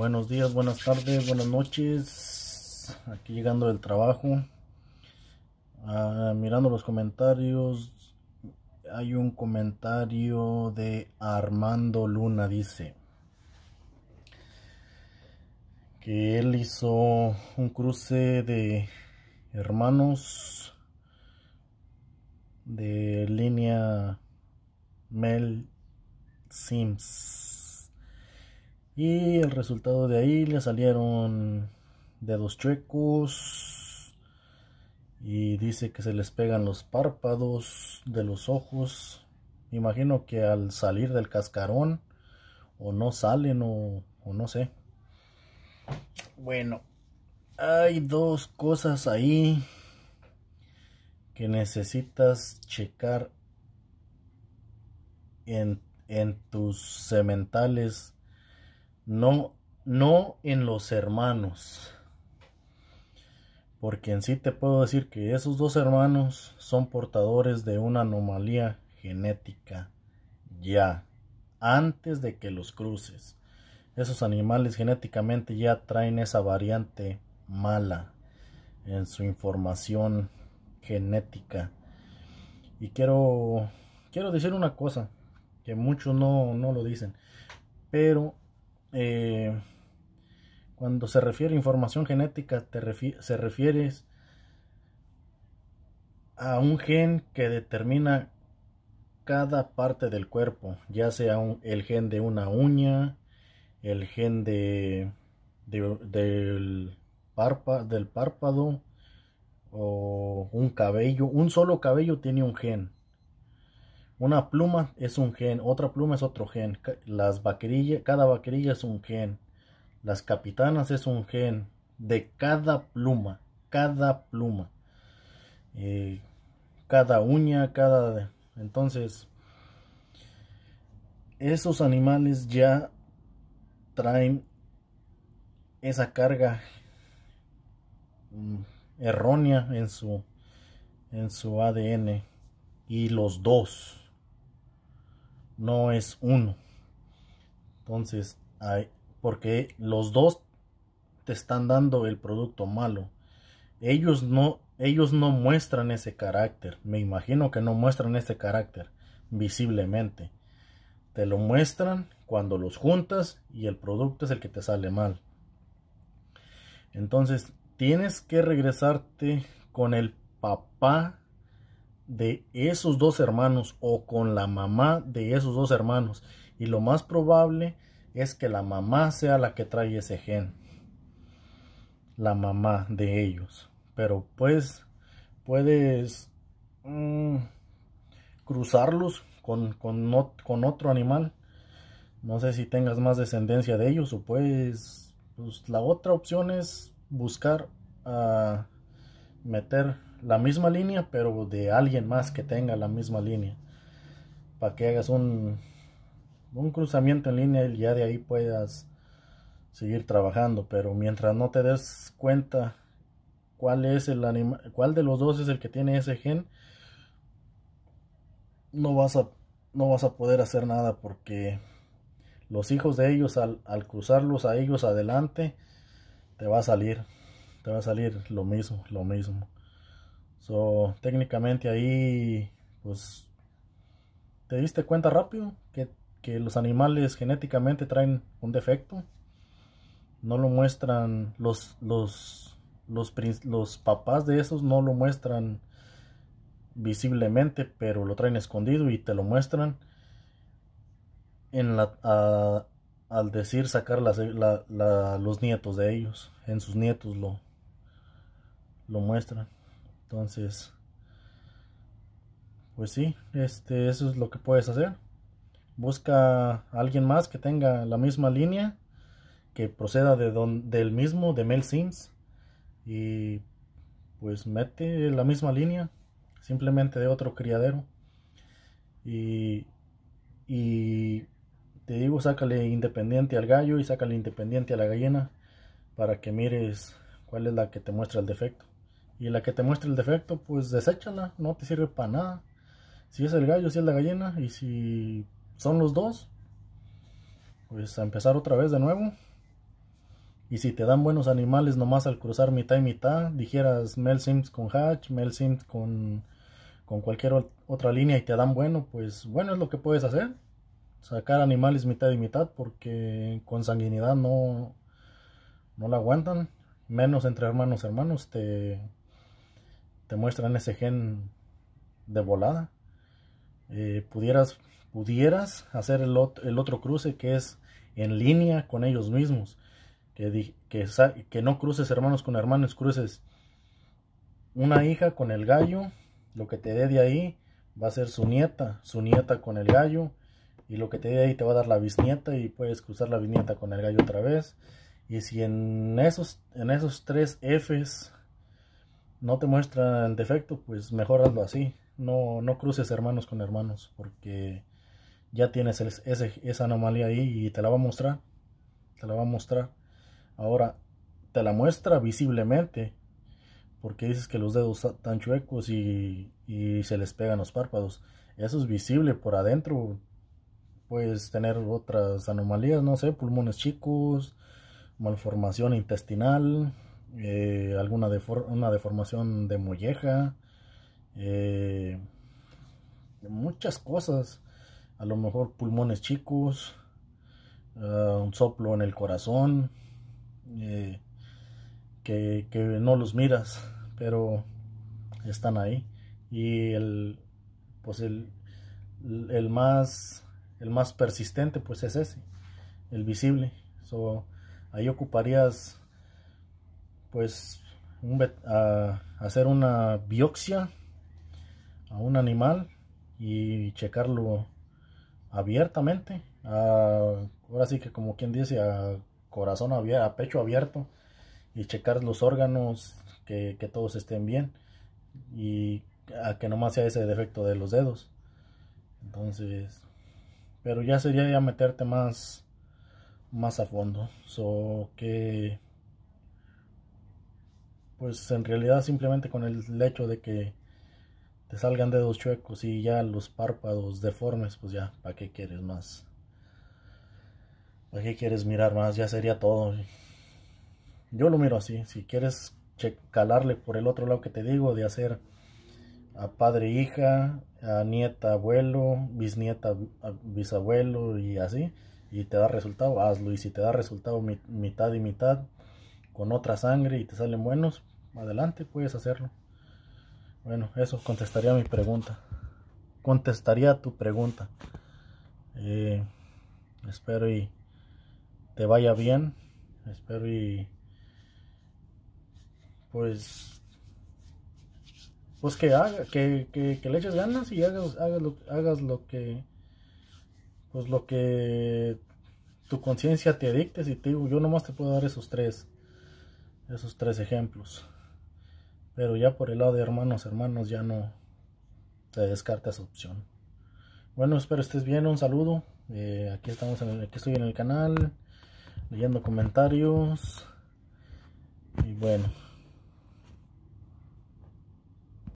Buenos días, buenas tardes, buenas noches. Aquí llegando del trabajo. Ah, mirando los comentarios. Hay un comentario de Armando Luna. Dice que él hizo un cruce de hermanos de línea Mel Sims y el resultado de ahí le salieron dedos chuecos. Y dice que se les pegan los párpados de los ojos. Imagino que al salir del cascarón. O no salen o, no sé. Bueno. Hay dos cosas ahí que necesitas checar en, en tus sementales no, no en los hermanos. Porque en sí te puedo decir que esos dos hermanos son portadores de una anomalía genética ya, antes de que los cruces. Esos animales genéticamente ya traen esa variante mala en su información genética. Y quiero, quiero decir una cosa que muchos no, no lo dicen, pero eh, cuando se refiere a información genética, te se refiere a un gen que determina cada parte del cuerpo, ya sea el gen de una uña, el gen del párpado o un cabello, un solo cabello tiene un gen. Una pluma es un gen, otra pluma es otro gen. Las vaquerillas, cada vaquerilla es un gen. Las capitanas es un gen de cada pluma, cada pluma. Eh, cada uña, cada... Entonces, esos animales ya traen esa carga mm, errónea en su, en su ADN y los dos no es uno. Entonces, hay, porque los dos te están dando el producto malo. Ellos no, ellos no muestran ese carácter. Me imagino que no muestran ese carácter visiblemente. Te lo muestran cuando los juntas y el producto es el que te sale mal. Entonces, tienes que regresarte con el papá de esos dos hermanos o con la mamá de esos dos hermanos. Y lo más probable es que la mamá sea la que trae ese gen. La mamá de ellos. Pero pues puedes mm, cruzarlos con, con, otro animal. No sé si tengas más descendencia de ellos o puedes pues la otra opción es buscar a meter la misma línea, pero de alguien más que tenga la misma línea. Para que hagas un, un cruzamiento en línea y ya de ahí puedas seguir trabajando. Pero mientras no te des cuenta cuál es el cuál de los dos es el que tiene ese gen, no vas a, no vas a poder hacer nada porque los hijos de ellos al, al cruzarlos a ellos adelante te va a salir te va a salir lo mismo, lo mismo. So, técnicamente ahí, pues, te diste cuenta rápido que, los animales genéticamente traen un defecto. No lo muestran, los, los, los, papás de esos no lo muestran visiblemente, pero lo traen escondido y te lo muestran. En al decir sacar los nietos de ellos, en sus nietos lo, lo muestran. Entonces, pues sí, este, eso es lo que puedes hacer. Busca a alguien más que tenga la misma línea, que proceda de del mismo, de Mel Sims, y pues mete la misma línea, simplemente de otro criadero. Y, y te digo, sácale independiente al gallo y sácale independiente a la gallina para que mires cuál es la que te muestra el defecto. Y la que te muestre el defecto, pues deséchala, no te sirve para nada. Si es el gallo, si es la gallina, y si son los dos, pues a empezar otra vez de nuevo. Y si te dan buenos animales nomás al cruzar mitad y mitad, dijeras Mel Sims con Hatch, Mel Sims con, con cualquier otra línea y te dan bueno, pues bueno es lo que puedes hacer. Sacar animales mitad y mitad porque con sanguinidad no, no la aguantan. Menos entre hermanos hermanos te, te muestran ese gen de volada. Eh, pudieras, pudieras hacer el, el, otro cruce que es en línea con ellos mismos. Que, que, que no cruces hermanos con hermanos, cruces una hija con el gallo, lo que te dé de ahí va a ser su nieta, su nieta con el gallo, y lo que te dé ahí te va a dar la bisnieta y puedes cruzar la bisnieta con el gallo otra vez. Y si en esos, en esos tres Fs no te muestran defecto, pues mejor hazlo así. No, no cruces hermanos con hermanos, porque ya tienes esa anomalía ahí y te la va a mostrar. Te la va a mostrar. Ahora, te la muestra visiblemente, porque dices que los dedos están chuecos y, y se les pegan los párpados. Eso es visible por adentro. Puedes tener otras anomalías, no sé, pulmones chicos, malformación intestinal, eh, alguna una deformación de molleja, eh, muchas cosas, a lo mejor pulmones chicos, ah, un soplo en el corazón, eh, que, que, no los miras, pero están ahí. Y el, pues el, el, más, el más persistente pues es ese, el visible. So, ahí ocuparías pues un, hacer una biopsia a un animal y checarlo abiertamente ahora sí que como quien dice a corazón abierto a pecho abierto y checar los órganos que, todos estén bien y a que más sea ese defecto de los dedos entonces pero ya sería ya meterte más más a fondo so que pues en realidad simplemente con el hecho de que te salgan dedos chuecos y ya los párpados deformes, pues ya, ¿para qué quieres más? ¿Para qué quieres mirar más? Ya sería todo. Yo lo miro así, si quieres calarle por el otro lado que te digo, de hacer a padre hija, a nieta abuelo, bisnieta bisabuelo y así, y te da resultado, hazlo, y si te da resultado mitad y mitad, con otra sangre y te salen buenos, adelante, puedes hacerlo. Bueno, eso contestaría mi pregunta. Contestaría tu pregunta. Eh, espero y te vaya bien. Espero y pues pues que haga, que, le eches ganas y hagas, hagas, lo, lo que pues lo que tu conciencia te dicte. y te digo, yo nomás te puedo dar esos tres esos tres ejemplos. Pero ya por el lado de hermanos, hermanos, ya no te descarta esa opción. Bueno, espero estés bien, un saludo. Eh, aquí, estamos en el, aquí estoy en el canal, leyendo comentarios. Y bueno.